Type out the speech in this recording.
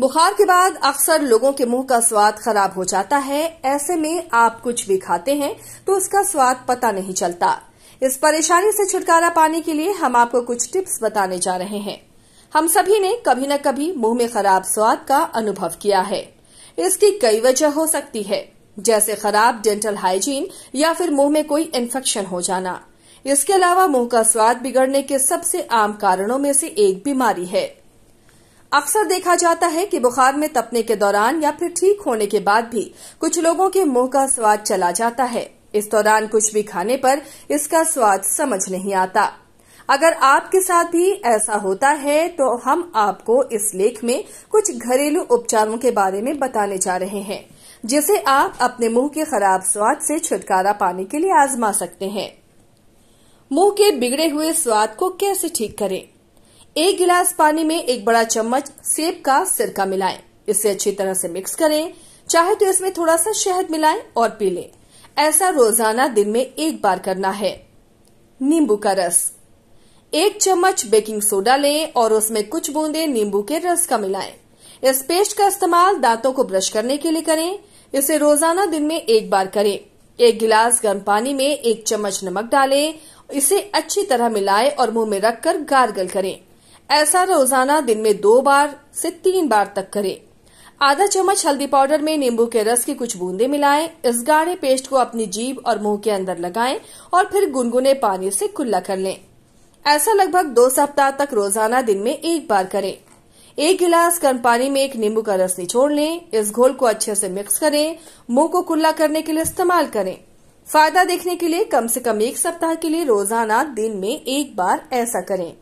बुखार के बाद अक्सर लोगों के मुंह का स्वाद खराब हो जाता है ऐसे में आप कुछ भी खाते हैं तो उसका स्वाद पता नहीं चलता इस परेशानी से छुटकारा पाने के लिए हम आपको कुछ टिप्स बताने जा रहे हैं हम सभी ने कभी न कभी मुंह में खराब स्वाद का अनुभव किया है इसकी कई वजह हो सकती है जैसे खराब डेंटल हाइजीन या फिर मुंह में कोई इन्फेक्शन हो जाना इसके अलावा मुंह का स्वाद बिगड़ने के सबसे आम कारणों में से एक बीमारी है अक्सर देखा जाता है कि बुखार में तपने के दौरान या फिर ठीक होने के बाद भी कुछ लोगों के मुंह का स्वाद चला जाता है इस दौरान कुछ भी खाने पर इसका स्वाद समझ नहीं आता अगर आपके साथ भी ऐसा होता है तो हम आपको इस लेख में कुछ घरेलू उपचारों के बारे में बताने जा रहे हैं जिसे आप अपने मुंह के खराब स्वाद से छुटकारा पाने के लिए आजमा सकते हैं मुंह के बिगड़े हुए स्वाद को कैसे ठीक करें एक गिलास पानी में एक बड़ा चम्मच सेब का सिरका मिलाएं। इसे अच्छी तरह से मिक्स करें चाहे तो इसमें थोड़ा सा शहद मिलाएं और पी लें ऐसा रोजाना दिन में एक बार करना है नींबू का रस एक चम्मच बेकिंग सोडा लें और उसमें कुछ बूंदे नींबू के रस का मिलाएं इस पेस्ट का इस्तेमाल दांतों को ब्रश करने के लिए करें इसे रोजाना दिन में एक बार करें एक गिलास गर्म पानी में एक चम्मच नमक डालें इसे अच्छी तरह मिलाएं और मुंह में रखकर गार्गल करें ऐसा रोजाना दिन में दो बार से तीन बार तक करें आधा चम्मच हल्दी पाउडर में नींबू के रस की कुछ बूंदे मिलाएं इस गाढ़े पेस्ट को अपनी जीभ और मुंह के अंदर लगाएं और फिर गुनगुने पानी से कुल्ला कर लें ऐसा लगभग दो सप्ताह तक रोजाना दिन में एक बार करें एक गिलास गर्म पानी में एक नींबू का रस निचोड़ लें इस घोल को अच्छे से मिक्स करें मुंह को कुल्ला करने के लिए इस्तेमाल करें फायदा देखने के लिए कम से कम एक सप्ताह के लिए रोजाना दिन में एक बार ऐसा करें